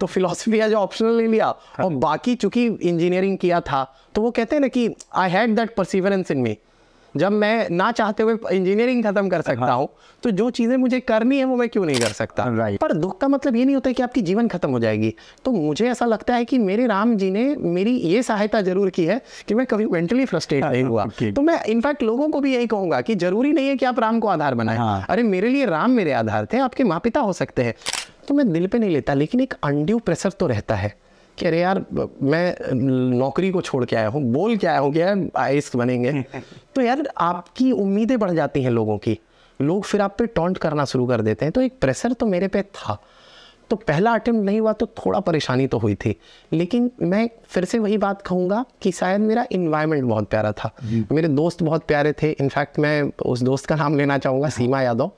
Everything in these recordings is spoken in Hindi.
तो फिलोसफी का जो ऑप्शनल नहीं लिया हाँ। और बाकी चूंकि इंजीनियरिंग किया था तो वो कहते हैं ना कि I had that perseverance in me जब मैं ना चाहते हुए इंजीनियरिंग खत्म कर सकता हाँ। हूँ तो जो चीज़ें मुझे करनी है वो मैं क्यों नहीं कर सकता right. पर दुख का मतलब ये नहीं होता कि आपकी जीवन खत्म हो जाएगी तो मुझे ऐसा लगता है कि मेरे राम जी ने मेरी ये सहायता जरूर की है कि मैं कभी मेंटली फ्रस्ट्रेट नहीं हाँ, हुआ तो मैं इनफैक्ट लोगों को भी यही कहूंगा कि जरूरी नहीं है कि आप राम को आधार बनाए हाँ। अरे मेरे लिए राम मेरे आधार थे आपके माँ पिता हो सकते हैं तो मैं दिल पे नहीं लेता लेकिन एक अनड्यू प्रेशर तो रहता है कि अरे यार मैं नौकरी को छोड़ के आया हूँ बोल के आया हूँ कि यार आई बनेंगे तो यार आपकी उम्मीदें बढ़ जाती हैं लोगों की लोग फिर आप पे टॉन्ट करना शुरू कर देते हैं तो एक प्रेशर तो मेरे पे था तो पहला अटैम्प्ट नहीं हुआ तो थोड़ा परेशानी तो हुई थी लेकिन मैं फिर से वही बात कहूँगा कि शायद मेरा इन्वायरमेंट बहुत प्यारा था मेरे दोस्त बहुत प्यारे थे इनफैक्ट मैं उस दोस्त का नाम लेना चाहूँगा सीमा यादव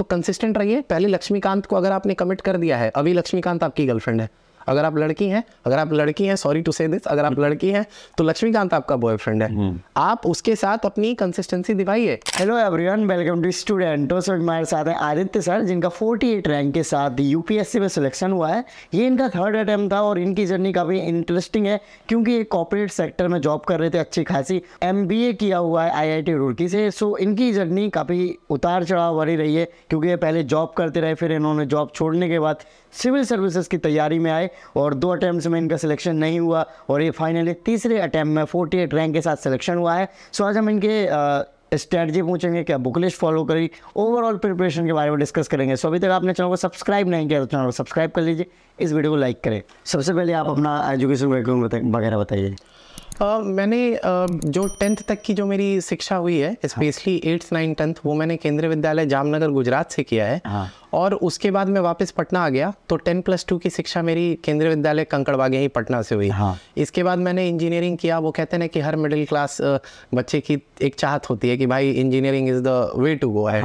तो कंसिस्टेंट रहिए पहले लक्ष्मीकांत को अगर आपने कमिट कर दिया है अभी लक्ष्मीकांत आपकी गर्लफ्रेंड है अगर आप लड़की हैं अगर आप लड़की हैं सॉरी टू से दिस अगर आप लड़की हैं तो लक्ष्मीकांत आपका बॉयफ्रेंड है हम्म। आप उसके साथ अपनी कंसिस्टेंसी दिखाइए hello everyone welcome to student हमारे साथ हैं आदित्य सर जिनका फोर्टी रैंक के साथ यूपीएससी में सिलेक्शन हुआ है ये इनका थर्ड अटैम्प था और इनकी जर्नी काफ़ी इंटरेस्टिंग है क्योंकि ये कॉपोरेट सेक्टर में जॉब कर रहे थे अच्छी खासी एम किया हुआ है आई रुड़की से सो इनकी जर्नी काफ़ी उतार चढ़ाव वाली रही है क्योंकि ये पहले जॉब करते रहे फिर इन्होंने जॉब छोड़ने के बाद सिविल सर्विसेज की तैयारी में आए और दो अटैम्प्ट में इनका सिलेक्शन नहीं हुआ और ये फाइनली तीसरे अटैम्प्ट में एट रैंक के साथ सिलेक्शन हुआ है सो आज हम इनके स्ट्रेटजी पूछेंगे क्या बुकलिस्ट फॉलो करी ओवरऑल प्रिपरेशन के बारे में डिस्कस करेंगे सो अभी तक आपने चैनल को सब्सक्राइब नहीं किया तो चैनल को सब्सक्राइब कर लीजिए इस वीडियो को लाइक करें सबसे पहले आप अपना एजुकेशन बैकग्राउंड वगैरह बताइए Uh, मैंने uh, जो टेंथ तक की जो मेरी शिक्षा हुई है स्पेशली एट्थ नाइन टेंथ वो मैंने केंद्रीय विद्यालय जामनगर गुजरात से किया है हाँ. और उसके बाद मैं वापस पटना आ गया तो टेन प्लस टू की शिक्षा मेरी केंद्रीय विद्यालय कंकड़बागे ही पटना से हुई हाँ। इसके बाद मैंने इंजीनियरिंग किया वो कहते हैं कि हर मिडिल क्लास बच्चे की एक चाहत होती है कि भाई engineering is the way to go है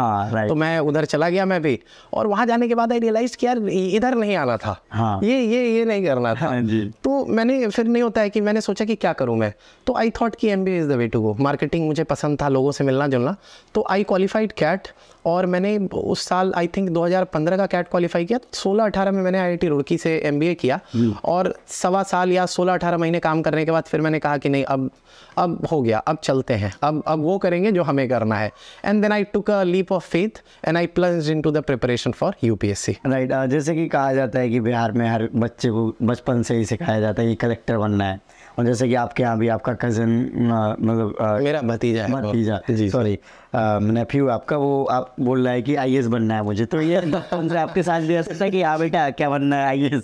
तो मैं उधर चला गया मैं भी और वहाँ जाने के बाद आई रियलाइज किया यार इधर नहीं आना था हाँ। ये ये ये नहीं करना था हाँ तो मैंने फिर नहीं होता है कि मैंने सोचा कि क्या करूँ मैं तो आई थॉट कि M B is the way to go marketing मुझे पसंद था लोगों से मिलना जुलना तो आई क्वालिफाइड कैट और मैंने उस साल आई थिंक 2015 का कैट क्वालिफाई किया तो सोलह अठारह में मैंने आई रुड़की से एम किया हम्म। और सवा साल या सोलह अठारह महीने काम करने के बाद फिर मैंने कहा कि नहीं अब अब हो गया अब चलते हैं अब अब वो करेंगे जो हमें करना है and then I took a leap of faith and I plus into the preparation for you right जैसे कि कहा जाता है कि बिहार में हर बच्चे को बचपन से ही सिखाया जाता है कि कलेक्टर बनना है और जैसे कि आपके यहाँ भी आपका कज़न मतलब मेरा भतीजा भतीजा जी सॉरी नेफ्यू आपका वो आप बोल रहा है कि आई बनना है मुझे तो ये आपके साथ दे सकता है कि हाँ बेटा क्या बनना है आई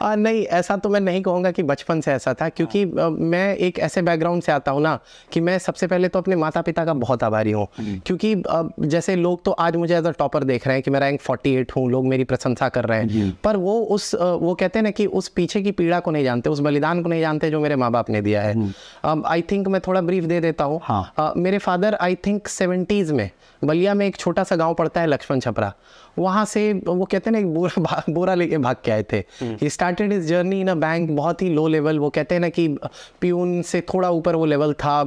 आ, नहीं ऐसा तो मैं नहीं कहूँगा कि बचपन से ऐसा था क्योंकि आ, हाँ। मैं एक ऐसे बैकग्राउंड से आता हूँ ना कि मैं सबसे पहले तो अपने माता पिता का बहुत आभारी हूँ क्योंकि आ, जैसे लोग तो आज मुझे एज अ टॉपर देख रहे हैं कि मैं रैंक फोर्टी एट हूँ लोग मेरी प्रशंसा कर रहे हैं पर वो उस वो कहते हैं ना कि उस पीछे की पीड़ा को नहीं जानते उस बलिदान को नहीं जानते जो मेरे माँ बाप ने दिया है आई थिंक मैं थोड़ा ब्रीफ दे देता हूँ हाँ। मेरे फादर आई थिंक सेवेंटीज़ में बलिया में एक छोटा सा गाँव पड़ता है लक्ष्मण छपरा वहाँ से वो कहते हैं ना बोरा भा, बोरा लेके भाग के आए थे ही started is journey in a bank बहुत ही लो लेवल वो कहते हैं ना कि प्यून से थोड़ा ऊपर वो लेवल था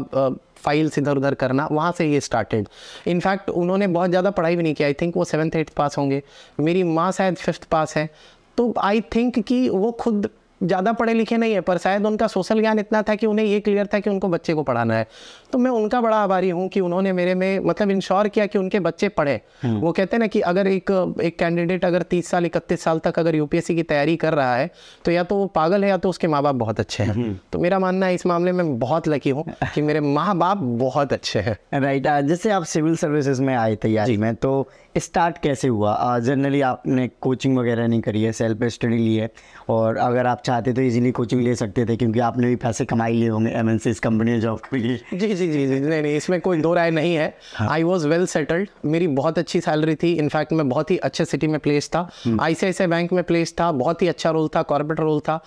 फाइल्स इधर उधर करना वहाँ से ये स्टार्टेड इनफैक्ट उन्होंने बहुत ज़्यादा पढ़ाई भी नहीं की आई थिंक वो सेवन्थ एट्थ पास होंगे मेरी माँ शायद फिफ्थ पास है तो आई थिंक कि वो खुद ज़्यादा पढ़े लिखे नहीं है पर शायद उनका सोशल ज्ञान इतना था कि उन्हें ये क्लियर था कि उनको बच्चे को पढ़ाना है तो मैं उनका बड़ा आभारी हूँ कि उन्होंने मेरे में मतलब इंश्योर किया कि उनके बच्चे पढ़े हम्म। वो कहते हैं ना कि अगर एक एक कैंडिडेट अगर तीस साल इकतीस साल तक अगर यूपीएससी की तैयारी कर रहा है तो या तो वो पागल है या तो उसके माँ बाप बहुत अच्छे हैं हम्म। तो मेरा मानना है इस मामले में बहुत लकी हूँ कि मेरे माँ बाप बहुत अच्छे हैं राइट जैसे आप सिविल सर्विसेज में आए तैयारी में तो स्टार्ट कैसे हुआ जनरली आपने कोचिंग वगैरह नहीं करी है सेल्फ स्टडी ली है और अगर आप चाहते तो इजीली कोचिंग ले सकते थे क्योंकि आपने भी पैसे कमाए लिए होंगे एम एन कंपनी जॉब के लिए जी जी जी जी नहीं नहीं इसमें कोई दो राय नहीं है आई वॉज वेल सेटल्ड मेरी बहुत अच्छी सैलरी थी इनफैक्ट मैं बहुत ही अच्छे सिटी में प्लेस था आई सी बैंक में प्लेस था बहुत ही अच्छा रोल था कॉर्पोरेट रोल था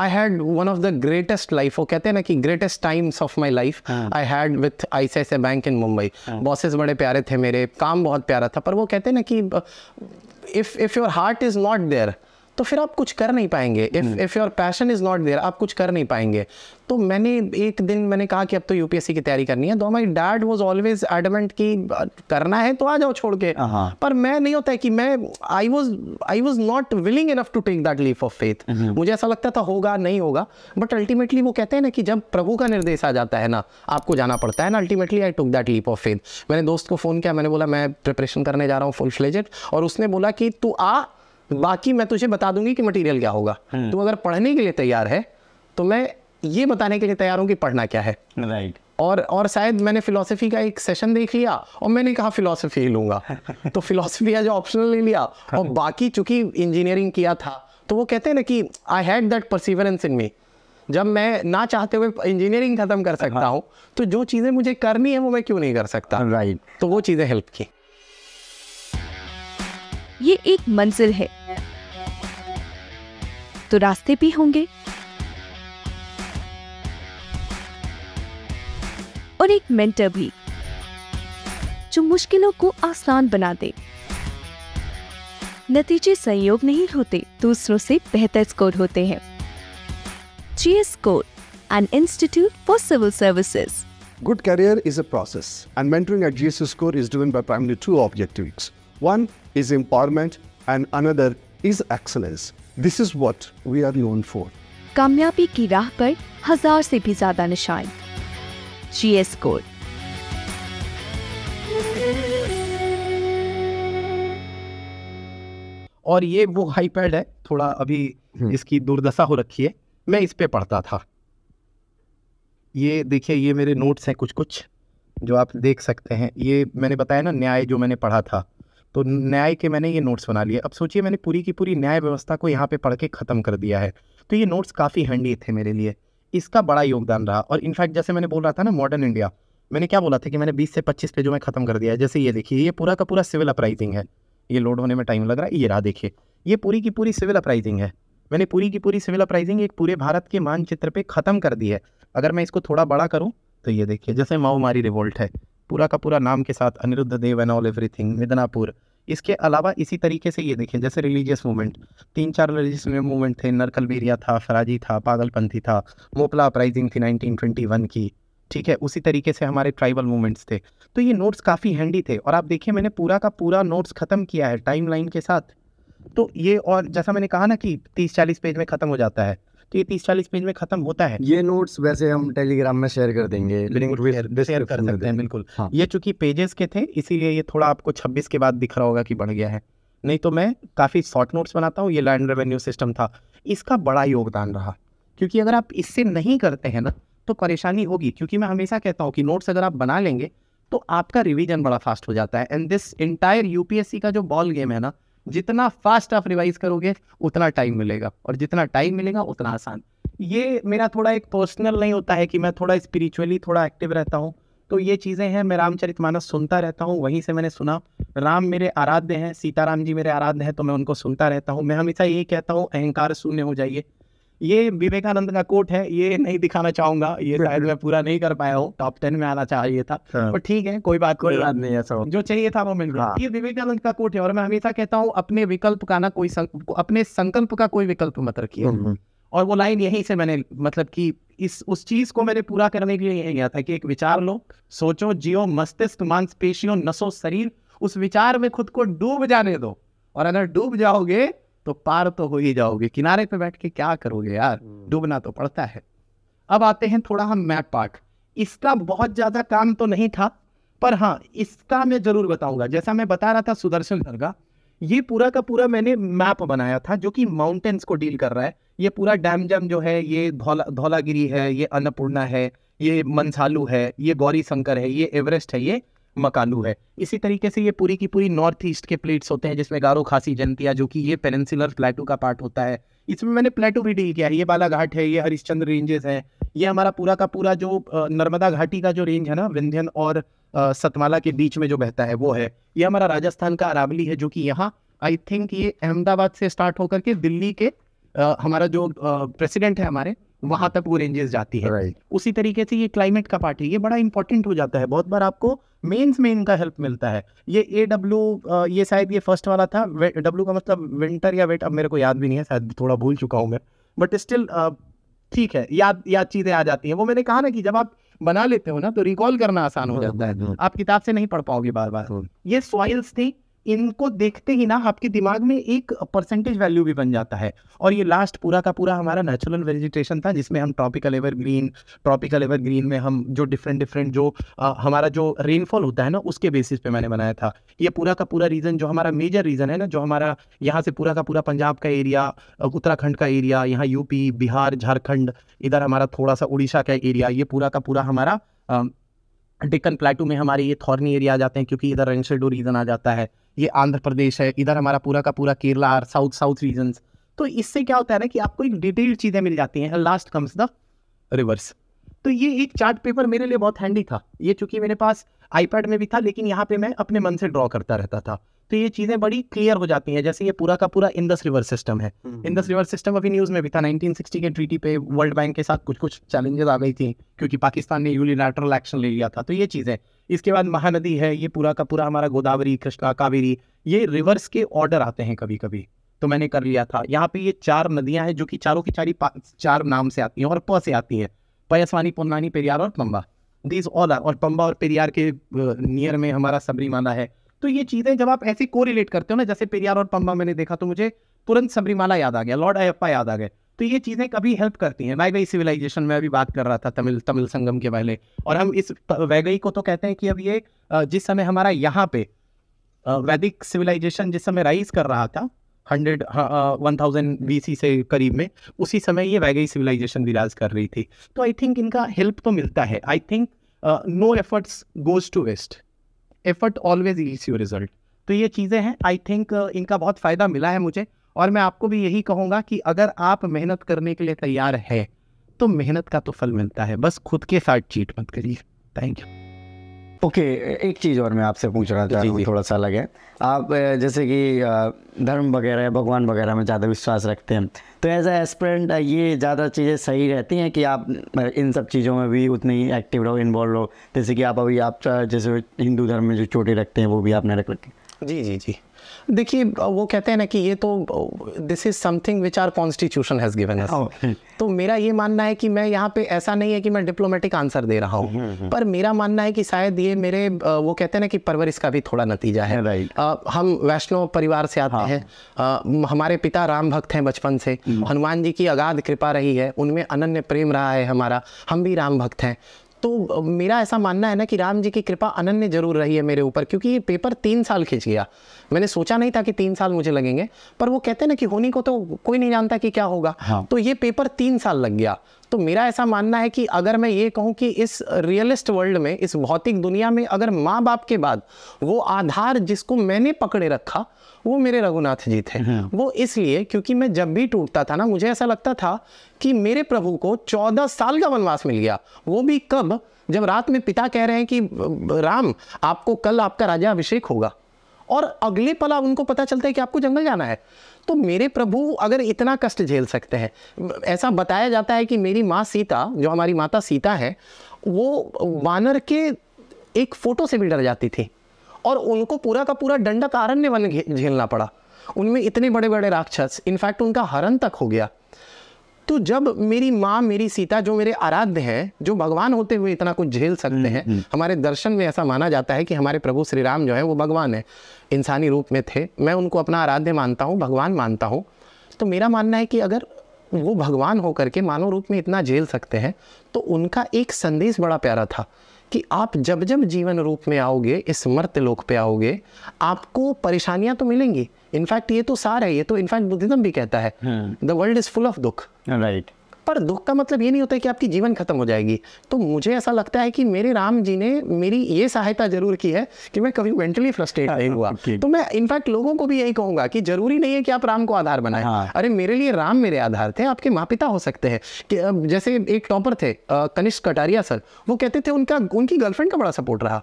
I had one of the greatest life वो कहते हैं ना कि greatest times of my life I had with I bank in Mumbai bosses बड़े प्यारे थे मेरे काम बहुत प्यारा था पर वो कहते हैं ना कि if if your heart is not there तो फिर आप कुछ कर नहीं पाएंगे if if your passion is not there आप कुछ कर नहीं पाएंगे तो मैंने एक दिन मैंने कहा कि अब तो यूपीएससी की तैयारी करनी है तो my dad was always adamant कि करना है तो आ जाओ छोड़ के हाँ, हाँ। पर मैं नहीं होता है कि मैं I was I was not willing enough to take that leap of faith मुझे ऐसा लगता था होगा नहीं होगा बट अल्टीमेटली वो कहते हैं ना कि जब प्रभु का निर्देश आ जाता है ना आपको जाना पड़ता है ना ultimately I took that leap of faith मैंने दोस्त को फ़ोन किया मैंने बोला मैं प्रिपरेशन करने जा रहा हूँ फुल फ्लेजेड और उसने बोला कि तू आ बाकी मैं तुझे तो बता दूंगी कि मटेरियल क्या होगा तुम हम्म। अगर पढ़ने के लिए तैयार है तो मैं ये बताने के लिए तैयार हूँ कि पढ़ना क्या है राइट और और शायद मैंने फिलोसफी का एक सेशन देख लिया और मैंने कहा फिलोसफी लूंगा तो फिलोसफी आज जो ऑप्शनल ले लिया और बाकी चूंकि इंजीनियरिंग किया था तो वो कहते हैं ना कि I had that perseverance in me जब मैं ना चाहते हुए इंजीनियरिंग खत्म कर सकता हाँ। हूँ तो जो चीज़ें मुझे करनी है वो मैं क्यों नहीं कर सकता राइट तो वो चीज़ें हेल्प की ये एक मंजिल है तो रास्ते भी होंगे और एक मेंटर भी जो मुश्किलों को आसान बना दे नतीजे संयोग नहीं होते दूसरों से बेहतर स्कोर होते हैं G S score an institute for civil services good career is a process and mentoring at G S score is driven by primary two objectives is empowerment and another is excellence. This is what we are known for. कामयाबी की राह पर हजार से भी ज्यादा निशान जी एस कोड और ये वो हाई पैड है थोड़ा अभी हम्म। इसकी दुर्दशा हो रखी है मैं इस पे पढ़ता था ये देखिए ये मेरे नोट्स हैं कुछ कुछ जो आप देख सकते हैं ये मैंने बताया ना न्याय जो मैंने पढ़ा था तो न्याय के मैंने ये नोट्स बना लिए अब सोचिए मैंने पूरी की पूरी न्याय व्यवस्था को यहाँ पे पढ़ के ख़त्म कर दिया है तो ये नोट्स काफ़ी हैंडी थे मेरे लिए इसका बड़ा योगदान रहा और इनफैक्ट जैसे मैंने बोल रहा था ना मॉडर्न इंडिया मैंने क्या बोला था कि मैंने 20 से 25 पेजों में ख़त्म कर दिया है जैसे ये देखिए ये पूरा का पूरा सिविल अपराइजिंग है ये लोड होने में टाइम लग रहा है ये रहा देखिए ये पूरी की पूरी सिविल अपराइजिंग है मैंने पूरी की पूरी सिविल अपराइजिंग एक पूरे भारत के मानचित्र पर ख़त्म कर दी है अगर मैं इसको थोड़ा बड़ा करूँ तो ये देखिए जैसे माओमारी रिवोल्ट है पूरा का पूरा नाम के साथ Aniruddh Dev and all everything Midnapore इसके अलावा इसी तरीके से ये देखें जैसे रिलीजियस मूवमेंट तीन चार रिलीजियस मूवमेंट थे नरकलबेरिया था फराजी था पागलपंथी था मोपला अपराइजिंग थी 1921 की ठीक है उसी तरीके से हमारे ट्राइबल मूवमेंट्स थे तो ये नोट्स काफ़ी हैंडी थे और आप देखिए मैंने पूरा का पूरा नोट्स ख़त्म किया है टाइम लाइन के साथ तो ये और जैसा मैंने कहा ना कि तीस चालीस पेज में ख़त्म हो जाता है तो ये तीस चालीस पेज में खत्म होता है ये नोट्स वैसे हम टेलीग्राम में शेयर कर देंगे शेयर कर सकते हैं बिल्कुल हाँ। ये चूंकि पेजेस के थे इसीलिए ये थोड़ा आपको छब्बीस के बाद दिख रहा होगा कि बढ़ गया है नहीं तो मैं काफ़ी शॉर्ट नोट्स बनाता हूँ ये लैंड रेवेन्यू सिस्टम था इसका बड़ा योगदान रहा क्योंकि अगर आप इससे नहीं करते हैं ना तो परेशानी होगी क्योंकि मैं हमेशा कहता हूँ कि नोट्स अगर आप बना लेंगे तो आपका रिवीजन बड़ा फास्ट हो जाता है एंड दिस इंटायर यूपीएससी का जो बॉल गेम है ना जितना फास्ट आप रिवाइज करोगे उतना टाइम मिलेगा और जितना टाइम मिलेगा उतना आसान ये मेरा थोड़ा एक पर्सनल नहीं होता है कि मैं थोड़ा स्पिरिचुअली थोड़ा एक्टिव रहता हूँ तो ये चीज़ें हैं मैं रामचरित मानस सुनता रहता हूँ वहीं से मैंने सुना राम मेरे आराध्य हैं सीताराम जी मेरे आराध्य हैं तो मैं उनको सुनता रहता हूँ मैं हमेशा यही कहता हूँ अहंकार शून्य हो जाइए ये विवेकानंद का कोट है ये नहीं दिखाना चाहूंगा ये शायद मैं पूरा नहीं कर पाया हूँ टॉप टेन में आना चाहिए था हाँ। पर ठीक है कोई बात कोई बात नहीं ऐसा जो चाहिए था वो मिल गया हाँ। ये विवेकानंद का कोट है और मैं हमेशा कहता हूँ अपने विकल्प का ना कोई अपने संकल्प का कोई विकल्प मत रखिए हम्म, हम्म। और वो लाइन यही से मैंने मतलब की इस उस चीज को मैंने पूरा करने के लिए यही गया था कि एक विचार लो सोचो जियो मस्तिष्क मांसपेशियों नसों शरीर उस विचार में खुद को डूब जाने दो और अगर डूब जाओगे तो पार तो हो ही जाओगे किनारे पे बैठ के क्या करोगे यार हम्म। डूबना तो पड़ता है अब आते हैं थोड़ा हम मैप पार्ट इसका बहुत ज्यादा काम तो नहीं था पर हाँ इसका मैं जरूर बताऊंगा जैसा मैं बता रहा था सुदर्शन सर का ये पूरा का पूरा मैंने मैप बनाया था जो कि माउंटेन्स को डील कर रहा है ये पूरा डैम जम जो है ये धौला धौलागिरी है ये अन्नपूर्णा है ये मनसालू है ये गौरी शंकर है ये एवरेस्ट है ये मकालू है इसी तरीके से ये पूरी की पूरी नॉर्थ ईस्ट के प्लेट्स होते हैं जिसमें गारो खासी जनतिया जो कि ये पेनसिलर प्लेटू का पार्ट होता है इसमें मैंने प्लेटू भी डील किया है ये बालाघाट है ये हरिश्चंद्र रेंजेस हैं ये हमारा पूरा का पूरा जो नर्मदा घाटी का जो रेंज है ना विंध्यन और सतमाला के बीच में जो बहता है वो है ये हमारा राजस्थान का अरावली है जो कि यहाँ आई थिंक ये अहमदाबाद से स्टार्ट होकर के दिल्ली के आ, हमारा जो प्रेसिडेंट है हमारे वहां हम्म। तक वो रेंजेस जाती है right. उसी तरीके से ये क्लाइमेट का पार्ट है ये बड़ा इंपॉर्टेंट हो जाता है बहुत बार आपको मेंस में इनका हेल्प मिलता है ये ए डब्ल्यू ये शायद ये फर्स्ट वाला था डब्ल्यू का मतलब विंटर या वेट अब मेरे को याद भी नहीं है शायद थोड़ा भूल चुका हूँ मैं बट स्टिल ठीक है याद याद चीज़ें आ जाती हैं वो मैंने कहा ना कि जब आप बना लेते हो ना तो रिकॉल करना आसान हो हाँ, जाता है आप किताब से नहीं पढ़ पाओगे बार बार हाँ। ये सॉइल्स थी इनको देखते ही ना आपके दिमाग में एक परसेंटेज वैल्यू भी बन जाता है और ये लास्ट पूरा का पूरा हमारा नेचुरल वेजिटेशन था जिसमें हम tropical evergreen tropical evergreen में हम जो डिफरेंट डिफरेंट जो आ, हमारा जो रेनफॉल होता है ना उसके बेसिस पे मैंने बनाया था ये पूरा का पूरा रीज़न जो हमारा मेजर रीज़न है ना जो हमारा यहाँ से पूरा का पूरा पंजाब का एरिया उत्तराखंड का एरिया यहाँ यूपी बिहार झारखंड इधर हमारा थोड़ा सा उड़ीसा का एरिया ये पूरा का पूरा हमारा डिक्कन प्लेटू में हमारे ये थॉर्नी एरिया आ जाते हैं क्योंकि इधर रेंशेडो रीजन आ जाता है ये आंध्र प्रदेश है इधर हमारा पूरा का पूरा केरला साउथ साउथ रीजन तो इससे क्या होता है ना कि आपको एक डिटेल्ड चीज़ें मिल जाती हैं लास्ट कम्स द रिवर्स तो ये एक चार्ट पेपर मेरे लिए बहुत हैंडी था ये चूंकि मेरे पास आईपैड में भी था लेकिन यहाँ पे मैं अपने मन से ड्रॉ करता रहता था तो ये चीजें बड़ी क्लियर हो जाती हैं जैसे ये पूरा का पूरा इंदस रिवर सिस्टम है इंदस रिवर सिस्टम अभी न्यूज में भी था 1960 के ट्रीटी पे वर्ल्ड बैंक के साथ कुछ कुछ चैलेंजेस आ गई थी क्योंकि पाकिस्तान ने यूनिलैटरल एक्शन ले लिया था तो ये चीजें इसके बाद महानदी है ये पूरा का पूरा हमारा गोदावरी कृष्णा कावेरी ये रिवर्स के ऑर्डर आते हैं कभी कभी तो मैंने कर लिया था यहाँ पे ये चार नदियां हैं जो कि चारों की चारी चार नाम से आती हैं और प से आती है पयसवानी पोन्नानी पेरियार और पम्बा दीज ऑल आर और पम्बा और पेरियार के नियर में हमारा सबरीमाला है तो ये चीज़ें जब आप ऐसे को करते हो ना जैसे पेरियार और पंबा मैंने देखा तो मुझे तुरंत सबरीमाला याद आ गया लॉर्ड अयप्पा याद आ गए तो ये चीज़ें कभी हेल्प करती हैं वैगई सिविलाइजेशन में अभी बात कर रहा था तमिल तमिल संगम के पहले और हम इस वैगई को तो कहते हैं कि अब ये जिस समय हमारा यहाँ पे वैदिक सिविलाइजेशन जिस समय राइज कर रहा था हंड्रेड वन थाउजेंड बी से करीब में उसी समय ये वैगई सिविलाइजेशन विराज कर रही थी तो आई थिंक इनका हेल्प तो मिलता है I think no efforts goes to waste effort always is you result तो ये चीज़ें हैं आई थिंक uh, इनका बहुत फ़ायदा मिला है मुझे और मैं आपको भी यही कहूँगा कि अगर आप मेहनत करने के लिए तैयार है तो मेहनत का तो फल मिलता है बस खुद के साथ चीट मत करिए थैंक यू ओके okay, एक चीज़ और मैं आपसे पूछना चाह हूँ थोड़ा सा अलग है आप जैसे कि धर्म वगैरह भगवान वगैरह में ज़्यादा विश्वास रखते हैं तो एज ए एस्परेंट ये ज़्यादा चीज़ें सही रहती हैं कि आप इन सब चीज़ों में भी उतनी एक्टिव रहो इन्वॉल्व रहो जैसे कि आप अभी आप जैसे हिंदू धर्म में जो चोटी रखते हैं वो भी आपने रख रखी जी जी जी देखिए वो कहते हैं ना कि ये तो this is something which our constitution has given us तो मेरा ये मानना है कि मैं यहाँ पे ऐसा नहीं है कि मैं डिप्लोमेटिक आंसर दे रहा हूँ हम्म, हम्म। पर मेरा मानना है कि शायद ये मेरे वो कहते हैं ना कि परवरिश का भी थोड़ा नतीजा है राइट हम वैष्णव परिवार से आते हाँ। हैं हमारे पिता राम भक्त हैं बचपन से hmm. हनुमान जी की अगाध कृपा रही है उनमें अनन्य प्रेम रहा है हमारा हम भी राम भक्त हैं तो मेरा ऐसा मानना है ना कि राम जी की कृपा अनन्य जरूर रही है मेरे ऊपर क्योंकि ये पेपर तीन साल खींच गया मैंने सोचा नहीं था कि तीन साल मुझे लगेंगे पर वो कहते ना कि होनी को तो कोई नहीं जानता कि क्या होगा हाँ। तो ये पेपर तीन साल लग गया तो मेरा ऐसा मानना है कि अगर मैं ये कहूँ कि इस रियलिस्ट वर्ल्ड में इस भौतिक दुनिया में अगर माँ बाप के बाद वो आधार जिसको मैंने पकड़े रखा वो मेरे रघुनाथ जी थे हाँ। वो इसलिए क्योंकि मैं जब भी टूटता था ना मुझे ऐसा लगता था कि मेरे प्रभु को चौदह साल का वनवास मिल गया वो भी कब जब रात में पिता कह रहे हैं कि राम आपको कल आपका राजा अभिषेक होगा और अगले पला उनको पता चलता है कि आपको जंगल जाना है तो मेरे प्रभु अगर इतना कष्ट झेल सकते हैं ऐसा बताया जाता है कि मेरी माँ सीता जो हमारी माता सीता है वो वानर के एक फ़ोटो से भी डर जाती थी और उनको पूरा का पूरा डंडक आरण्य वन झेलना पड़ा उनमें इतने बड़े बड़े राक्षस इनफैक्ट उनका हरण तक हो गया तो जब मेरी माँ मेरी सीता जो मेरे आराध्य है जो भगवान होते हुए इतना कुछ झेल सकते हम्म, हैं हम्म। हमारे दर्शन में ऐसा माना जाता है कि हमारे प्रभु श्री राम जो है वो भगवान है इंसानी रूप में थे मैं उनको अपना आराध्य मानता हूँ भगवान मानता हूँ तो मेरा मानना है कि अगर वो भगवान होकर के मानव रूप में इतना झेल सकते हैं तो उनका एक संदेश बड़ा प्यारा था कि आप जब जब जीवन रूप में आओगे इस मर्त लोक पे आओगे आपको परेशानियां तो मिलेंगी इनफैक्ट ये तो सार है ये तो इनफैक्ट बुद्धिज्म भी कहता है the world is full of दुख राइट पर दुख का मतलब ये नहीं होता है कि आपकी जीवन खत्म हो जाएगी तो मुझे ऐसा लगता है कि मेरे राम जी ने मेरी ये सहायता जरूर की है कि मैं कभी मेंटली फ्रस्ट्रेट हाँ, नहीं हुआ okay. हाँ, तो मैं इनफैक्ट लोगों को भी यही कहूंगा कि जरूरी नहीं है कि आप राम को आधार बनाए हाँ. अरे मेरे लिए राम मेरे आधार थे आपके माँ पिता हो सकते हैं कि जैसे एक टॉपर थे कनिष्ठ कटारिया सर वो कहते थे उनका उनकी गर्लफ्रेंड का बड़ा सपोर्ट रहा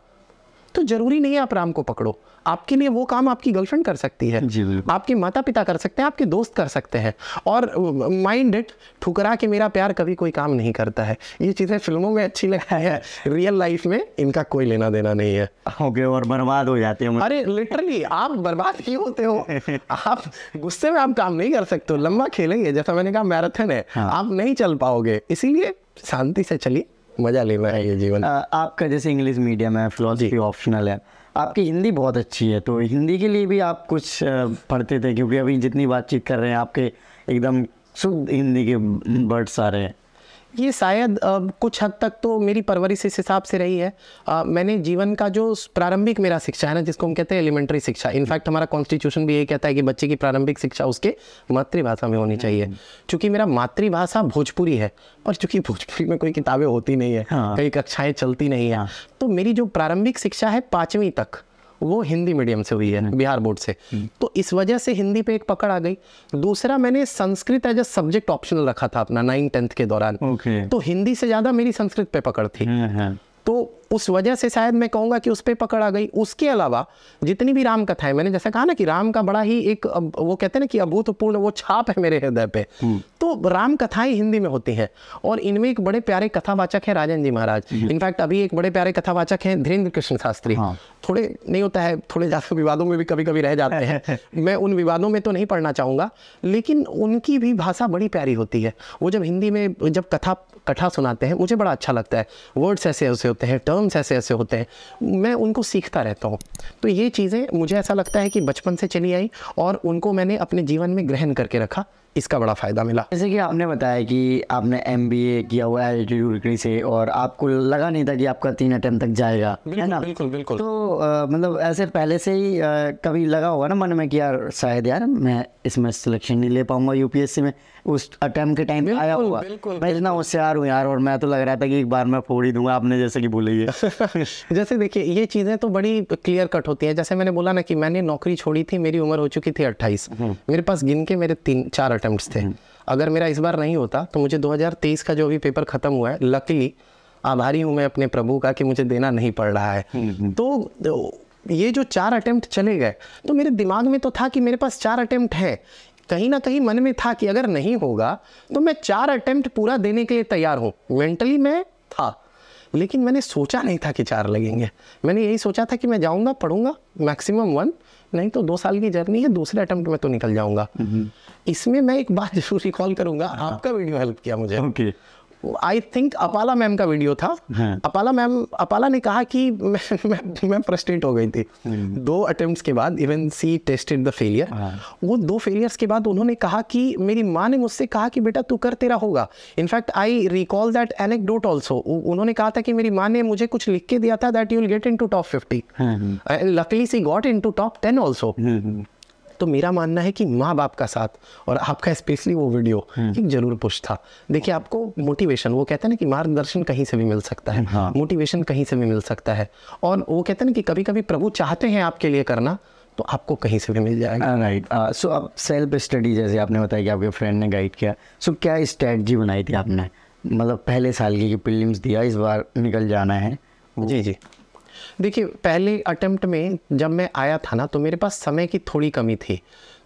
तो जरूरी नहीं है आप राम को पकड़ो आपके लिए वो काम आपकी गर्लफ्रेंड कर सकती है जी आपके माता पिता कर सकते हैं आपके दोस्त कर सकते हैं और माइंड इट ठुकरा के मेरा प्यार कभी कोई काम नहीं करता है ये चीज़ें फिल्मों में अच्छी लगा है रियल लाइफ में इनका कोई लेना देना नहीं है ओके और बर्बाद हो जाते हो अरे लिटरली आप बर्बाद ही होते हो आप गुस्से में आप काम नहीं कर सकते हो लंबा खेलेंगे जैसा मैंने कहा मैराथन है हाँ। आप नहीं चल पाओगे इसीलिए शांति से चलिए मज़ा लेना है ये जीवन आ, आपका जैसे इंग्लिश मीडियम है फिलोसफी ऑप्शनल है आपकी हिंदी बहुत अच्छी है तो हिंदी के लिए भी आप कुछ पढ़ते थे क्योंकि अभी जितनी बातचीत कर रहे हैं आपके एकदम शुद्ध हिंदी के वर्ड्स आ रहे हैं ये शायद कुछ हद तक तो मेरी परवरिश इस हिसाब से रही है आ, मैंने जीवन का जो प्रारंभिक मेरा शिक्षा है ना जिसको हम कहते हैं एलिमेंट्री शिक्षा इनफैक्ट हमारा कॉन्स्टिट्यूशन भी ये कहता है कि बच्चे की प्रारंभिक शिक्षा उसके मातृभाषा में होनी चाहिए हम्म। चूँकि मेरा मातृभाषा भोजपुरी है और चूँकि भोजपुरी में कोई किताबें होती नहीं है हाँ। कई कक्षाएँ चलती नहीं है हाँ। तो मेरी जो प्रारंभिक शिक्षा है पाँचवीं तक वो हिंदी मीडियम से हुई है हम्म। बिहार बोर्ड से हम्म। तो इस वजह से हिंदी पे एक पकड़ आ गई दूसरा मैंने Sanskrit as a subject optional रखा था अपना नाइन टेंथ के दौरान okay. तो हिंदी से ज़्यादा मेरी संस्कृत पे पकड़ थी हाँ, हाँ। तो उस वजह से शायद मैं कहूँगा कि उस पर पकड़ आ गई उसके अलावा जितनी भी राम कथाएं मैंने जैसा कहा ना कि राम का बड़ा ही एक वो कहते हैं ना कि अभूतपूर्ण वो छाप है मेरे हृदय पे हम्म। तो राम कथाएं हिंदी में होती हैं और इनमें एक बड़े प्यारे कथावाचक है राजन जी महाराज इनफैक्ट अभी एक बड़े प्यारे कथावाचक है धीरेन्द्र कृष्ण शास्त्री हाँ। थोड़े नहीं होता है थोड़े ज़्यादा विवादों में भी कभी कभी रह जाते हैं मैं उन विवादों में तो नहीं पढ़ना चाहूंगा लेकिन उनकी भी भाषा बड़ी प्यारी होती है वो जब हिंदी में जब कथा कथा सुनाते हैं मुझे बड़ा अच्छा लगता है वर्ड्स ऐसे ऐसे होते हैं टर्म टर्म्स ऐसे ऐसे होते हैं मैं उनको सीखता रहता हूँ तो ये चीज़ें मुझे ऐसा लगता है कि बचपन से चली आई और उनको मैंने अपने जीवन में ग्रहण करके रखा इसका बड़ा फ़ायदा मिला जैसे कि आपने बताया कि आपने एम किया हुआ एल टी डिग्री से और आपको लगा नहीं था कि आपका तीन अटैम्प तक जाएगा है ना बिल्कुल बिल्कुल तो आ, मतलब ऐसे पहले से ही आ, कभी लगा होगा ना मन में कि यार शायद यार मैं इसमें सिलेक्शन नहीं ले पाऊँगा यूपीएससी में उस अटैम्प के टाइम आया हुआ मैं इतना होशियार हूँ यार और मैं तो लग रहा था कि एक बार मैं फोड़ ही दूंगा आपने जैसे कि बोली है जैसे देखिए ये चीज़ें तो बड़ी क्लियर कट होती है जैसे मैंने बोला ना कि मैंने नौकरी छोड़ी थी मेरी उम्र हो चुकी थी अट्ठाईस हम्म। मेरे पास गिन के मेरे तीन चार अटैम्प्ट थे हम्म। अगर मेरा इस बार नहीं होता तो मुझे 2023 का जो अभी पेपर ख़त्म हुआ है लकीली आभारी हूँ मैं अपने प्रभु का कि मुझे देना नहीं पड़ रहा है हम्म, तो ये जो चार अटेम्प्ट चले गए तो मेरे दिमाग में तो था कि मेरे पास चार अटेम्प्ट है कहीं ना कहीं मन में था कि अगर नहीं होगा तो मैं चार अटेम्प्ट पूरा देने के लिए तैयार हूँ मेंटली मैं था लेकिन मैंने सोचा नहीं था कि चार लगेंगे मैंने यही सोचा था कि मैं जाऊँगा पढ़ूंगा मैक्सिमम वन नहीं तो दो साल की जर्नी है दूसरे अटेम्प्ट में तो निकल जाऊंगा हम्म। इसमें मैं एक बात जरूर रिकॉल करूंगा आपका वीडियो हेल्प किया मुझे okay. I think Apala ma'am का वीडियो था अपाला मैम अपाला ने कहा कि मैं मैं, हो गई थी हम्म। दो अटेम्प्ट्स के बाद even she tested the failure वो दो फेलियर्स के बाद उन्होंने कहा कि मेरी माँ ने मुझसे कहा कि बेटा तू कर तेरा होगा इनफैक्ट आई रिकॉल दैट डोट ऑल्सो उन्होंने कहा था कि मेरी माँ ने मुझे कुछ लिख के दिया था that you will get into top fifty luckily she got into top ten also तो मेरा मानना है कि माँ बाप का साथ और आपका स्पेशली वो वीडियो हम्म। एक जरूर पुश था देखिए आपको मोटिवेशन वो कहते हैं ना कि मार्गदर्शन कहीं से भी मिल सकता है हाँ। मोटिवेशन कहीं से भी मिल सकता है और वो कहते हैं ना कि कभी कभी प्रभु चाहते हैं आपके लिए करना तो आपको कहीं से भी मिल जाएगा राइट सो अब सेल्फ स्टडी जैसे आपने बताया कि आपके फ्रेंड ने गाइड किया सो so, क्या स्ट्रेटजी बनाई थी आपने मतलब पहले साल की प्रीलिम्स दिया इस बार निकल जाना है जी जी देखिए पहले अटेम्प्ट में जब मैं आया था ना तो मेरे पास समय की थोड़ी कमी थी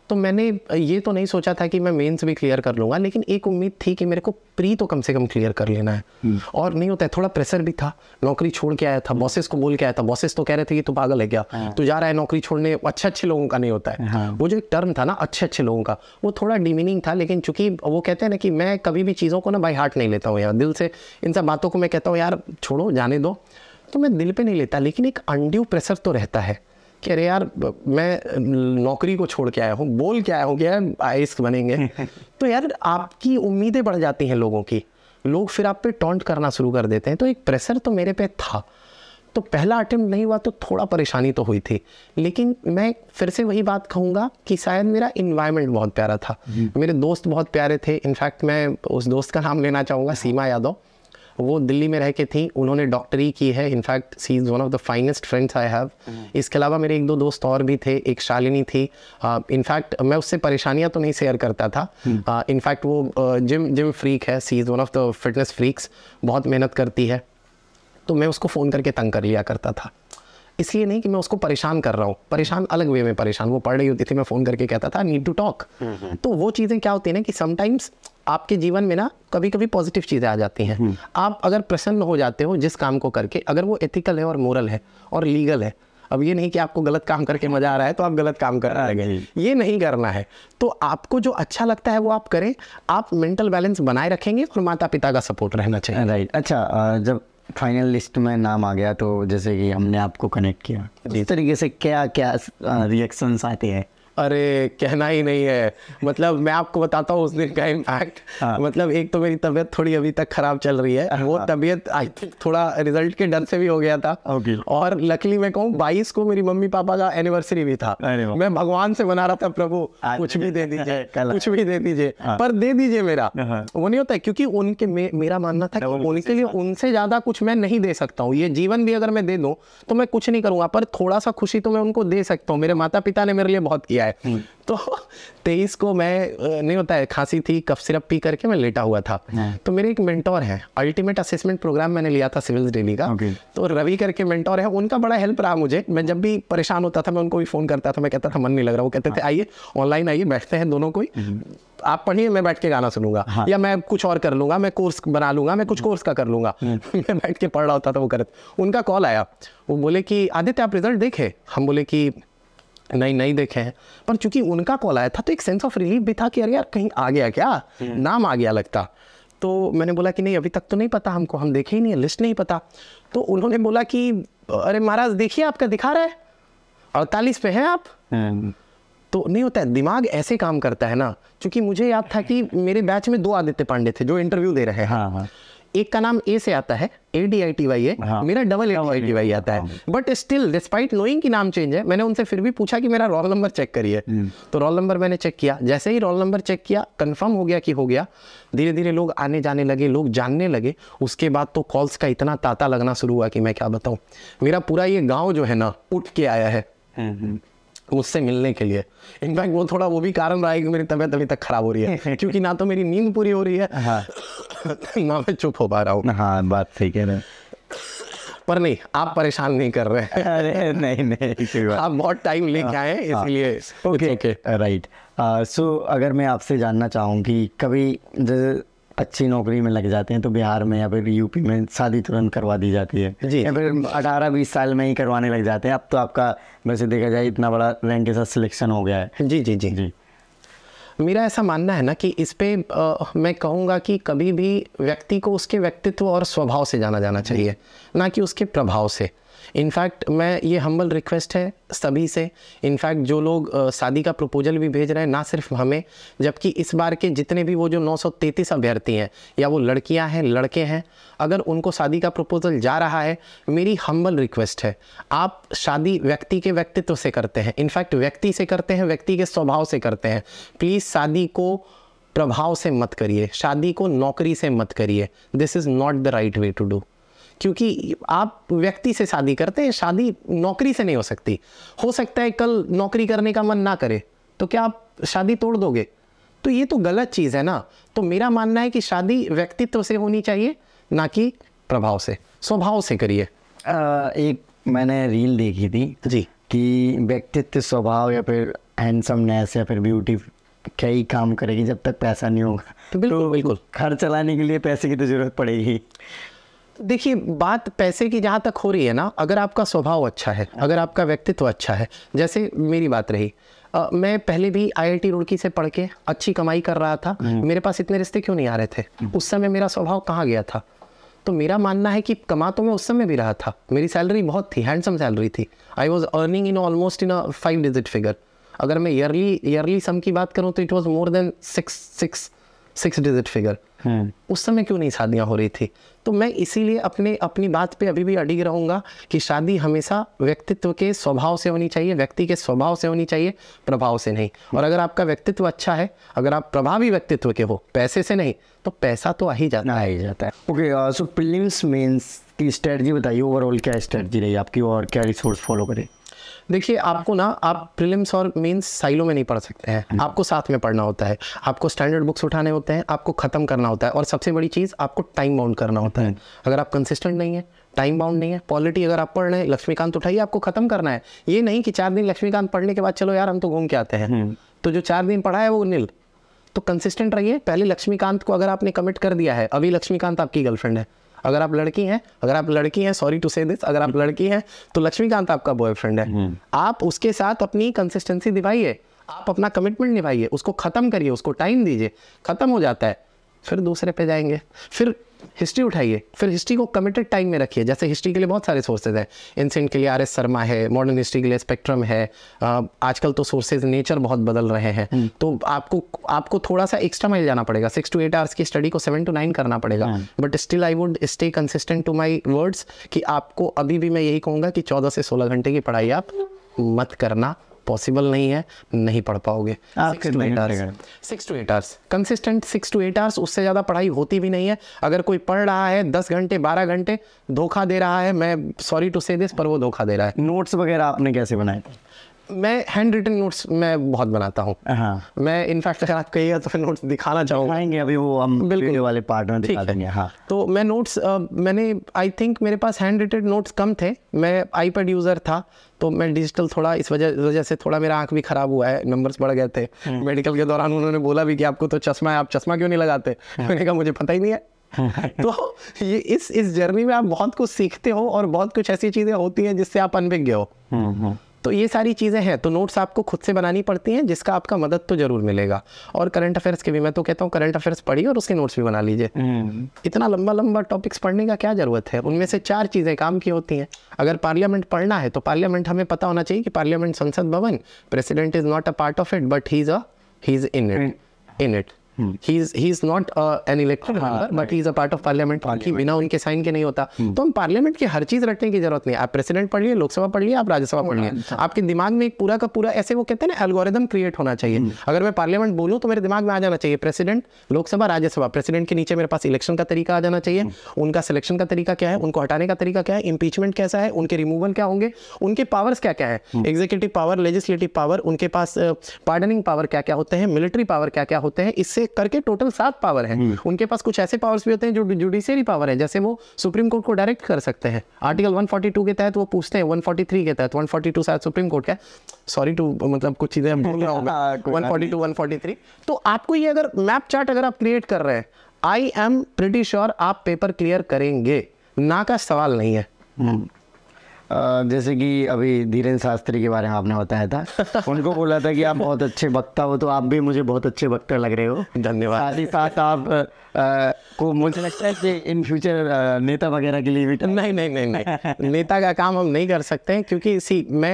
तो मैंने ये तो नहीं सोचा था कि मैं मेंस भी क्लियर कर लूँगा लेकिन एक उम्मीद थी कि मेरे को प्री तो कम से कम क्लियर कर लेना है हम्म। और नहीं होता है थोड़ा प्रेशर भी था नौकरी छोड़ के आया था बॉसेस हम्म। को बोल के आया था बॉसेस तो कह रहे थे कि तू पागल है क्या हाँ। तू जा रहा है नौकरी छोड़ने अच्छे अच्छे लोगों का नहीं होता है हाँ। वो जो एक टर्म था ना अच्छे अच्छे लोगों का वो थोड़ा डिमीनिंग था लेकिन चूंकि वो कहते हैं ना कि मैं कभी भी चीज़ों को ना बाई हार्ट नहीं लेता हूँ यार दिल से इन सब बातों को मैं कहता हूँ यार छोड़ो जाने दो तो मैं दिल पे नहीं लेता लेकिन एक अनड्यू प्रेशर तो रहता है कि अरे यार मैं नौकरी को छोड़ के आया हूँ बोल के आया हूँ कि यार आई बनेंगे तो यार आपकी उम्मीदें बढ़ जाती हैं लोगों की लोग फिर आप पे टॉन्ट करना शुरू कर देते हैं तो एक प्रेशर तो मेरे पे था तो पहला अटेम्प्ट नहीं हुआ तो थोड़ा परेशानी तो हुई थी लेकिन मैं फिर से वही बात कहूँगा कि शायद मेरा इन्वायरमेंट बहुत प्यारा था मेरे दोस्त बहुत प्यारे थे इनफैक्ट मैं उस दोस्त का नाम लेना चाहूँगा हाँ। सीमा यादव वो दिल्ली में रह के थी उन्होंने डॉक्टरी की है in fact she is one of the finest friends I have इसके अलावा मेरे एक दो दोस्त और भी थे एक शालिनी थी इनफैक्ट uh, मैं उससे परेशानियाँ तो नहीं शेयर करता था इनफैक्ट mm. uh, वो जिम जिम फ्रीक है she is one of the fitness freaks बहुत मेहनत करती है तो मैं उसको फ़ोन करके तंग कर लिया करता था इसलिए नहीं कि मैं उसको परेशान कर रहा हूँ परेशान अलग वे में परेशान वो पढ़ रही होती थी मैं फ़ोन करके कहता था नीड टू टॉक तो वो चीज़ें क्या होती है ना कि समटाइम्स आपके जीवन में ना कभी कभी पॉजिटिव चीज़ें आ जाती हैं हम्म। आप अगर प्रसन्न हो जाते हो जिस काम को करके अगर वो एथिकल है और मोरल है और लीगल है अब ये नहीं कि आपको गलत काम करके मजा आ रहा है तो आप गलत काम कर रहे हैं ये नहीं करना है तो आपको जो अच्छा लगता है वो आप करें आप मेंटल बैलेंस बनाए रखेंगे और माता पिता का सपोर्ट रहना चाहिए राइट अच्छा जब फाइनल लिस्ट में नाम आ गया तो जैसे कि हमने आपको कनेक्ट किया इस तरीके से क्या क्या रिएक्शंस आते हैं अरे कहना ही नहीं है मतलब मैं आपको बताता हूँ उस दिन का इम्पैक्ट मतलब एक तो मेरी तबीयत थोड़ी अभी तक खराब चल रही है वो हाँ। तबीयत आई थिंक थोड़ा रिजल्ट के डर से भी हो गया था और लकली मैं कहूँ बाईस को मेरी मम्मी पापा का एनिवर्सरी भी था मैं भगवान से बना रहा था प्रभु कुछ भी दे दीजिए कुछ भी दे दीजिए हाँ। पर दे दीजिए मेरा हाँ, वो नहीं होता है क्योंकि उनके मेरा मानना था उनके लिए उनसे ज्यादा कुछ मैं नहीं दे सकता हूँ ये जीवन भी अगर मैं दे दू तो मैं कुछ नहीं करूंगा पर थोड़ा सा खुशी तो मैं उनको दे सकता हूँ मेरे माता पिता ने मेरे लिए बहुत किया जाए हम्म। तो तेईस को मैं नहीं होता है खांसी थी कफ सिरप पी करके मैं लेटा हुआ था हाँ। तो मेरे एक मेंटोर है अल्टीमेट असेसमेंट प्रोग्राम मैंने लिया था सिविल्स डेली का तो रवि करके मेंटोर है उनका बड़ा हेल्प रहा मुझे मैं जब भी परेशान होता था मैं उनको भी फ़ोन करता था मैं कहता था मन नहीं लग रहा वो कहते थे हाँ। आइए ऑनलाइन आइए बैठते हैं दोनों कोई हम्म। आप पढ़िए मैं बैठ के गाना सुनूंगा हाँ। या मैं कुछ और कर लूंगा मैं कोर्स बना लूंगा मैं कुछ कोर्स का कर लूंगा हम्म। मैं बैठ के पढ़ रहा होता था वो करत उनका कॉल आया वो बोले कि आदित्य आप रिजल्ट देखे हम बोले कि नहीं नहीं देखे हैं पर चूंकि उनका कॉल आया था तो एक सेंस ऑफ रिलीफ भी था कि अरे यार कहीं आ गया क्या हम्म। नाम आ गया लगता तो मैंने बोला कि नहीं अभी तक तो नहीं पता हमको हम देखे ही नहीं लिस्ट नहीं पता तो उन्होंने बोला कि अरे महाराज देखिए आपका दिखा रहा है अड़तालीस पे हैं आप हम्म। तो नहीं होता है दिमाग ऐसे काम करता है ना क्योंकि मुझे याद था कि मेरे बैच में दो आदित्य पांडे थे जो इंटरव्यू दे रहे हैं हाँ, हाँ. एक का नाम ए से आता है A D I T Y है हाँ, मेरा double A I T Y आता है बट स्टिल डिस्पाइट नोइंग की नाम चेंज है मैंने उनसे फिर भी पूछा कि मेरा रोल नंबर चेक करिए हम्म। तो रोल नंबर मैंने चेक किया जैसे ही रोल नंबर चेक किया कंफर्म हो गया कि हो गया धीरे धीरे लोग आने जाने लगे लोग जानने लगे उसके बाद तो कॉल्स का इतना तांता लगना शुरू हुआ कि मैं क्या बताऊँ मेरा पूरा ये गाँव जो है ना उठ के आया है हम्म, हम्म। मुझसे तो मिलने के लिए इनफैक्ट वो थोड़ा वो भी कारण रहा है कि मेरी तबीयत अभी तक खराब हो रही है क्योंकि ना तो मेरी नींद पूरी हो रही है हाँ। ना मैं चुप हो पा रहा हूँ हाँ बात सही कह रहे पर नहीं आप परेशान नहीं कर रहे अरे नहीं नहीं आप बहुत टाइम लेके हाँ, आए हाँ। इसलिए ओके ओके राइट सो अगर मैं आपसे जानना चाहूँ कि कभी अच्छी नौकरी में लग जाते हैं तो बिहार में या फिर यूपी में शादी तुरंत करवा दी जाती है जी या फिर अठारह बीस साल में ही करवाने लग जाते हैं अब तो आपका वैसे देखा जाए इतना बड़ा रैंक के साथ सिलेक्शन हो गया है जी जी जी जी मेरा ऐसा मानना है ना कि इस पर मैं कहूँगा कि कभी भी व्यक्ति को उसके व्यक्तित्व और स्वभाव से जाना जाना चाहिए ना कि उसके प्रभाव से इनफैक्ट मैं ये हम्बल रिक्वेस्ट है सभी से इनफैक्ट जो लोग शादी का प्रपोजल भी भेज रहे हैं ना सिर्फ हमें जबकि इस बार के जितने भी वो जो 933 अभ्यर्थी हैं या वो लड़कियां हैं लड़के हैं अगर उनको शादी का प्रपोजल जा रहा है मेरी हम्बल रिक्वेस्ट है आप शादी व्यक्ति के व्यक्तित्व से करते हैं इनफैक्ट व्यक्ति से करते हैं व्यक्ति के स्वभाव से करते हैं प्लीज़ शादी को प्रभाव से मत करिए शादी को नौकरी से मत करिए this is not the right way to do क्योंकि आप व्यक्ति से शादी करते हैं शादी नौकरी से नहीं हो सकती हो सकता है कल नौकरी करने का मन ना करे तो क्या आप शादी तोड़ दोगे तो ये तो गलत चीज़ है ना तो मेरा मानना है कि शादी व्यक्तित्व से होनी चाहिए ना कि प्रभाव से स्वभाव से करिए एक मैंने रील देखी थी जी कि व्यक्तित्व स्वभाव या फिर हैंडसमनेस या फिर ब्यूटी क्या ही काम करेगी जब तक पैसा नहीं होगा तो बिल्कुल तो बिल्कुल घर चलाने के लिए पैसे की तो ज़रूरत पड़ेगी देखिए बात पैसे की जहाँ तक हो रही है ना अगर आपका स्वभाव अच्छा है हाँ। अगर आपका व्यक्तित्व अच्छा है जैसे मेरी बात रही आ, मैं पहले भी आईआईटी रुड़की से पढ़ के अच्छी कमाई कर रहा था हम्म। मेरे पास इतने रिश्ते क्यों नहीं आ रहे थे हम्म। उस समय मेरा स्वभाव कहाँ गया था तो मेरा मानना है कि कमा तो मैं उस समय भी रहा था मेरी सैलरी बहुत थी हैंडसम सैलरी थी I was earning in almost in a five digit figure अगर मैं ईयरली ईयरली सम की बात करूँ तो it was more than six six six digit figure हाँ। उस समय क्यों नहीं शादियाँ हो रही थी तो मैं इसीलिए अपने अपनी बात पे अभी भी अडिग रहूंगा कि शादी हमेशा व्यक्तित्व के स्वभाव से होनी चाहिए व्यक्ति के स्वभाव से होनी चाहिए प्रभाव से नहीं और अगर आपका व्यक्तित्व अच्छा है अगर आप प्रभावी व्यक्तित्व के हो पैसे से नहीं तो पैसा तो आ ही जाता है आ ही जाता है ओके सो प्रीलिम्स मेंस की स्ट्रेटजी बताइए ओवरऑल क्या स्ट्रेटजी रही आपकी और क्या रिसोर्स फॉलो करें देखिए आपको ना आप प्रिलिम्स और मेंस साइलो में नहीं पढ़ सकते हैं हम्म। आपको साथ में पढ़ना होता है आपको स्टैंडर्ड बुक्स उठाने होते हैं आपको ख़त्म करना होता है और सबसे बड़ी चीज़ आपको टाइम बाउंड करना होता है हम्म। अगर आप कंसिस्टेंट नहीं है टाइम बाउंड नहीं है पॉलिटी अगर आप पढ़ रहे हैं लक्ष्मीकांत उठाइए आपको ख़त्म करना है ये नहीं कि चार दिन लक्ष्मीकांत पढ़ने के बाद चलो यार हम तो घूम के आते हैं हम्म। तो जो चार दिन पढ़ा है वो नील तो कंसिस्टेंट रहिए पहले लक्ष्मीकांत को अगर आपने कमिट कर दिया है अभी लक्ष्मीकांत आपकी गर्लफ्रेंड है अगर आप लड़की हैं अगर आप लड़की हैं सॉरी टू से दिस अगर आप हम्म। लड़की हैं तो लक्ष्मीकांत आपका बॉयफ्रेंड है हम्म। आप उसके साथ अपनी कंसिस्टेंसी दिखाइए आप अपना कमिटमेंट निभाइए उसको ख़त्म करिए उसको टाइम दीजिए ख़त्म हो जाता है फिर दूसरे पे जाएंगे फिर हिस्ट्री उठाइए फिर हिस्ट्री को कमिटेड टाइम में रखिए जैसे हिस्ट्री के लिए बहुत सारे सोर्सेज हैं इंसेंट के लिए आर एस शर्मा है मॉडर्न हिस्ट्री के लिए स्पेक्ट्रम है आजकल तो सोर्सेज नेचर बहुत बदल रहे हैं हम्म। तो आपको आपको थोड़ा सा एक्स्ट्रा माइल जाना पड़ेगा सिक्स टू एट आवर्स की स्टडी को सेवन टू नाइन करना पड़ेगा but still I would stay consistent to my words कि आपको अभी भी मैं यही कहूँगा कि चौदह से सोलह घंटे की पढ़ाई आप मत करना पॉसिबल नहीं है नहीं पढ़ पाओगे six to eight hours consistent six to eight hours उससे ज़्यादा पढ़ाई होती भी नहीं है अगर कोई पढ़ रहा है दस घंटे बारह घंटे धोखा दे रहा है मैं सॉरी टू से दिस पर वो धोखा दे रहा है नोट्स वगैरह आपने कैसे बनाए थे मैं हैंड रिटन नोट्स मैं बहुत बनाता हूँ हाँ। मैं इनफैक्ट अगर आप कहिएगा तो नोट्स दिखाना चाहूँगा अभी वो हम बिल्कुल वाले पार्ट में दिखा देंगे हाँ तो मैं नोट्स मैंने आई थिंक मेरे पास हैंड रिटन नोट्स कम थे मैं आई यूज़र था तो मैं डिजिटल थोड़ा इस वजह वजह से थोड़ा मेरा आंख भी खराब हुआ है नंबर्स बढ़ गए थे मेडिकल हाँ। के दौरान उन्होंने बोला भी कि आपको तो चश्मा है आप चश्मा क्यों नहीं लगाते हाँ। मैंने कहा मुझे पता ही नहीं है तो ये इस इस जर्नी में आप बहुत कुछ सीखते हो और बहुत कुछ ऐसी चीज़ें होती हैं जिससे आप अनभिज्ञ हो हम्म, हम्म। तो ये सारी चीज़ें हैं तो नोट्स आपको खुद से बनानी पड़ती हैं जिसका आपका मदद तो ज़रूर मिलेगा और करंट अफेयर्स के भी मैं तो कहता हूँ करंट अफेयर्स पढ़िए और उसके नोट्स भी बना लीजिए हम्म। इतना लंबा लंबा टॉपिक्स पढ़ने का क्या ज़रूरत है उनमें से चार चीज़ें काम की होती हैं अगर पार्लियामेंट पढ़ना है तो पार्लियामेंट हमें पता होना चाहिए कि पार्लियामेंट संसद भवन president is not a part of it but he is a he is in it in it he's not an elected हाँ, member but he's a part of parliament, नहीं होता हम्म। तो हम पार्लियामेंट की हर चीज रटने की जरूरत नहीं आप प्रेसिडेंट पढ़ लिए लोकसभा पढ़ लिए आप राज्यसभा पढ़ आपके दिमाग में पूरा ऐसे वो कहते हैं ना क्रिएट होना चाहिए हम्म। अगर मैं पार्लियामेंट बोलूँ तो मेरे दिमाग में आ चाहिए प्रेसिडेंट लोकसभा राज्यसभा प्रेसिडेंट के नीचे मेरे पास इलेक्शन का तरीका आ जाना चाहिए हम्म। उनका सिलेक्शन का तरीका क्या है उनको हटाने का तरीका क्या है इम्पीचमेंट कैसा है उनके रिमूवल क्या होंगे उनके पावर्स क्या क्या है एग्जीक्यूटिव पावर लेजिस्लेटिव पावर उनके पास पार्डनिंग uh, पावर क्या क्या होते हैं मिलिट्री पावर क्या क्या होते हैं इससे करके टोटल सात पावर है हम्म। उनके पास कुछ ऐसे पावर्स भी होते हैं जो जुडिशियरी पावर है जैसे वो सुप्रीम कोर्ट को डायरेक्ट कर सकते हैं आर्टिकल 142 के तहत वो पूछते हैं 143 के तहत 142 शायद सुप्रीम कोर्ट का सॉरी टू मतलब कुछ चीज़ें बोल रहा हूँ वन फोर्टी तो आपको ये अगर मैप चार्ट अगर आप क्रिएट कर रहे हैं आई एम प्रिटी श्योर आप पेपर क्लियर करेंगे ना का सवाल नहीं है हम्म। जैसे कि अभी धीरेन्द्र शास्त्री के बारे में आपने बताया था उनको बोला था कि आप बहुत अच्छे वक्ता हो तो आप भी मुझे बहुत अच्छे वक्ता लग रहे हो धन्यवाद साथ ही साथ आप आ, को मुझे लगता है कि इन फ्यूचर नेता वगैरह के लिए भी नहीं नहीं नहीं नहीं नेता का काम हम नहीं कर सकते हैं क्योंकि सी मैं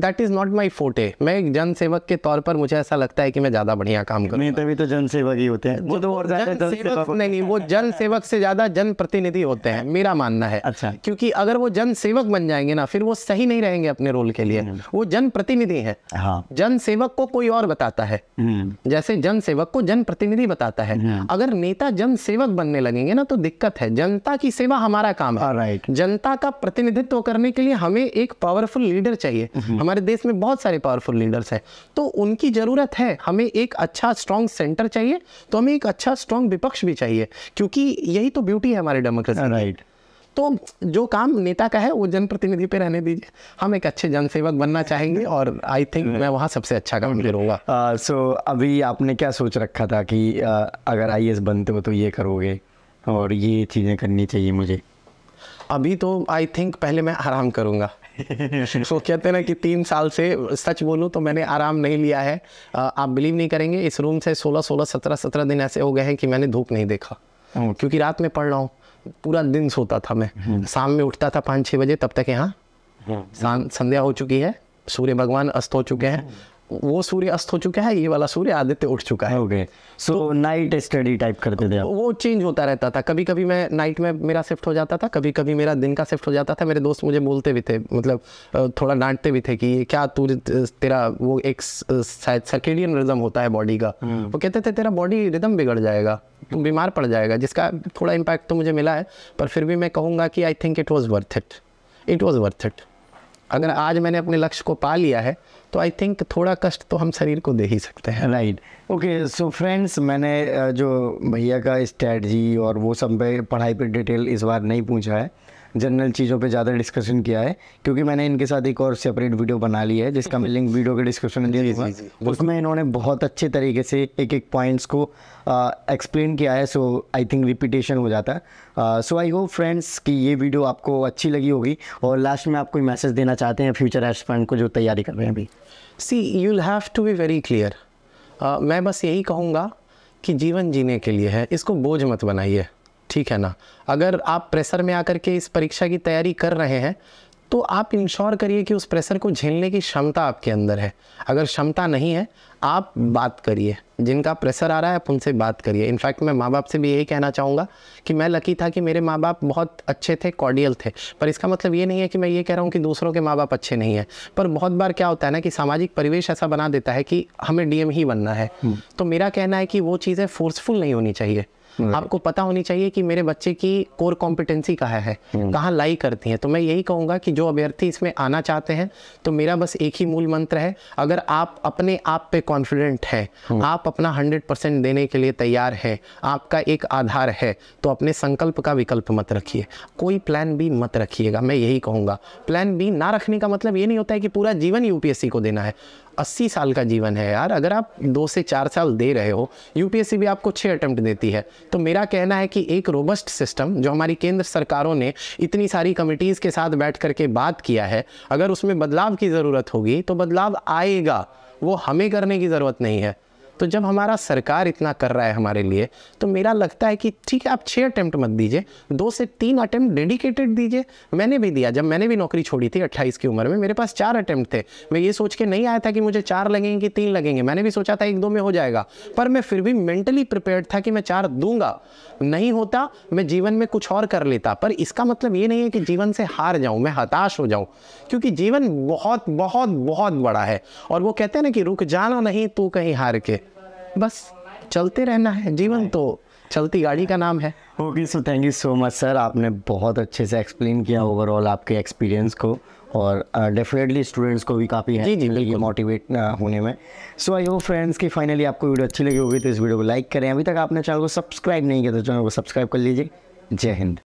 दैट इज़ नॉट माई फोटे मैं एक जनसेवक के तौर पर मुझे ऐसा लगता है कि मैं ज़्यादा बढ़िया काम करूँ नेता भी तो जनसेवक ही होते हैं वो तो और नहीं नहीं वो जनसेवक से ज़्यादा जनप्रतिनिधि होते हैं मेरा मानना है अच्छा क्योंकि अगर वो जनसेवक बन जाएंगे जाएंगे ना फिर वो सही नहीं रहेंगे अपने रोल के लिए हम्म। वो जनप्रतिनिधि है हाँ। सेवक को कोई और बताता है हम्म। जैसे जन सेवक को जनप्रतिनिधि बताता है हम्म। अगर नेता जन सेवक बनने लगेंगे ना तो दिक्कत है जनता की सेवा हमारा काम है जनता का प्रतिनिधित्व करने के लिए हमें एक पावरफुल लीडर चाहिए हमारे देश में बहुत सारे पावरफुल लीडर्स है तो उनकी ज़रूरत है हमें एक अच्छा स्ट्रॉन्ग सेंटर चाहिए तो हमें एक अच्छा स्ट्रॉन्ग विपक्ष भी चाहिए क्योंकि यही तो ब्यूटी है हमारे डेमोक्रेसी राइट right. तो जो काम नेता का है वो जनप्रतिनिधि पे रहने दीजिए हम एक अच्छे जनसेवक बनना चाहेंगे और आई थिंक मैं वहाँ सबसे अच्छा काम करूँगा सो uh, अभी आपने क्या सोच रखा था कि uh, अगर आई बनते हो तो ये करोगे और ये चीज़ें करनी चाहिए मुझे अभी तो आई थिंक पहले मैं आराम करूँगा सो कहते ना कि तीन साल से सच बोलूँ तो मैंने आराम नहीं लिया है uh, आप बिलीव नहीं करेंगे इस रूम से सोलह सोलह सत्रह सत्रह दिन ऐसे हो गए हैं कि मैंने धूप नहीं देखा क्योंकि रात में पढ़ रहा हूँ पूरा दिन सोता था मैं हम्म। शाम में उठता था पाँच छः बजे तब तक यहाँ हम्म। शाम संध्या हो चुकी है सूर्य भगवान अस्त हो चुके हैं वो सूर्य अस्त हो चुका है ये वाला सूर्य आदित्य उठ चुका है okay so night study type करते थे वो चेंज होता रहता था कभी कभी मैं नाइट में मेरा शिफ्ट हो जाता था कभी कभी मेरा दिन का शिफ्ट हो जाता था मेरे दोस्त मुझे बोलते भी थे मतलब थोड़ा डांटते भी थे कि ये क्या तू तेरा वो एक शायद सर्केडियन रिदम होता है बॉडी का हम्म। वो कहते थे तेरा बॉडी रिदम बिगड़ जाएगा बीमार पड़ जाएगा जिसका थोड़ा इम्पैक्ट तो मुझे मिला है पर फिर भी मैं कहूँगा कि I think it was worth it it was worth it अगर आज मैंने अपने लक्ष्य को पा लिया है तो आई थिंक थोड़ा कष्ट तो हम शरीर को दे ही सकते हैं राइट ओके सो फ्रेंड्स मैंने जो भैया का स्ट्रैटी और वो सब पढ़ाई पे डिटेल इस बार नहीं पूछा है जनरल चीज़ों पे ज़्यादा डिस्कशन किया है क्योंकि मैंने इनके साथ एक और सेपरेट वीडियो बना ली है जिसका मैं लिंक वीडियो के डिस्क्रिप्शन में दे दूँगा उसमें इन्होंने बहुत अच्छे तरीके से एक एक पॉइंट्स को एक्सप्लेन किया है सो आई थिंक रिपीटेशन हो जाता है सो आई होप फ्रेंड्स कि ये वीडियो आपको अच्छी लगी होगी और लास्ट में आप कोई मैसेज देना चाहते हैं फ्यूचर एस्पिरेंट को जो तैयारी कर रहे हैं अभी see you'll have to be very clear मैं बस यही कहूँगा कि जीवन जीने के लिए है इसको बोझ मत बनाइए ठीक है ना अगर आप प्रेशर में आकर के इस परीक्षा की तैयारी कर रहे हैं तो आप इंश्योर करिए कि उस प्रेशर को झेलने की क्षमता आपके अंदर है अगर क्षमता नहीं है आप बात करिए जिनका प्रेशर आ रहा है आप उनसे बात करिए इनफैक्ट मैं माँ बाप से भी यही कहना चाहूँगा कि मैं लकी था कि मेरे माँ बाप बहुत अच्छे थे कॉर्डियल थे पर इसका मतलब ये नहीं है कि मैं ये कह रहा हूँ कि दूसरों के माँ बाप अच्छे नहीं हैं पर बहुत बार क्या होता है ना कि सामाजिक परिवेश ऐसा बना देता है कि हमें डीएम ही बनना है हम्म। तो मेरा कहना है कि वो चीज़ें फोर्सफुल नहीं होनी चाहिए आपको पता होनी चाहिए कि मेरे बच्चे की कोर कॉम्पिटेंसी कहाँ है hmm. कहाँ लाई करती है तो मैं यही कहूँगा कि जो अभ्यर्थी इसमें आना चाहते हैं तो मेरा बस एक ही मूल मंत्र है अगर आप अपने आप पे कॉन्फिडेंट है hmm. आप अपना हंड्रेड परसेंट देने के लिए तैयार है आपका एक आधार है तो अपने संकल्प का विकल्प मत रखिए कोई प्लान बी मत रखिएगा मैं यही कहूँगा प्लान बी ना रखने का मतलब ये नहीं होता है कि पूरा जीवन यूपीएससी को देना है अस्सी साल का जीवन है यार अगर आप दो से चार साल दे रहे हो यूपीएससी भी आपको छः अटैम्प्ट देती है तो मेरा कहना है कि एक रोबस्ट सिस्टम जो हमारी केंद्र सरकारों ने इतनी सारी कमिटीज़ के साथ बैठ करके बात किया है अगर उसमें बदलाव की ज़रूरत होगी तो बदलाव आएगा वो हमें करने की ज़रूरत नहीं है तो जब हमारा सरकार इतना कर रहा है हमारे लिए तो मेरा लगता है कि ठीक है आप छः अटैम्प्ट मत दीजिए दो से तीन अटैम्प्ट डेडिकेटेड दीजिए मैंने भी दिया जब मैंने भी नौकरी छोड़ी थी अट्ठाईस की उम्र में मेरे पास चार अटैम्प्ट थे मैं ये सोच के नहीं आया था कि मुझे चार लगेंगे कि तीन लगेंगे मैंने भी सोचा था एक दो में हो जाएगा पर मैं फिर भी मेंटली प्रिपेयर था कि मैं चार दूंगा नहीं होता मैं जीवन में कुछ और कर लेता पर इसका मतलब ये नहीं है कि जीवन से हार जाऊँ मैं हताश हो जाऊँ क्योंकि जीवन बहुत बहुत बहुत बड़ा है और वो कहते हैं ना कि रुक जाना नहीं तू कहीं हार के बस चलते रहना है जीवन तो चलती गाड़ी का नाम है okay so thank you so much sir आपने बहुत अच्छे से एक्सप्लेन किया ओवरऑल आपके एक्सपीरियंस को और डेफिनेटली uh, स्टूडेंट्स को भी काफ़ी है जी जी मोटिवेट uh, होने में सो आई होप फ्रेंड्स कि फाइनली आपको वीडियो अच्छी लगी होगी तो इस वीडियो को लाइक करें अभी तक आपने चैनल को सब्सक्राइब नहीं किया तो चैनल को सब्सक्राइब कर लीजिए जय हिंद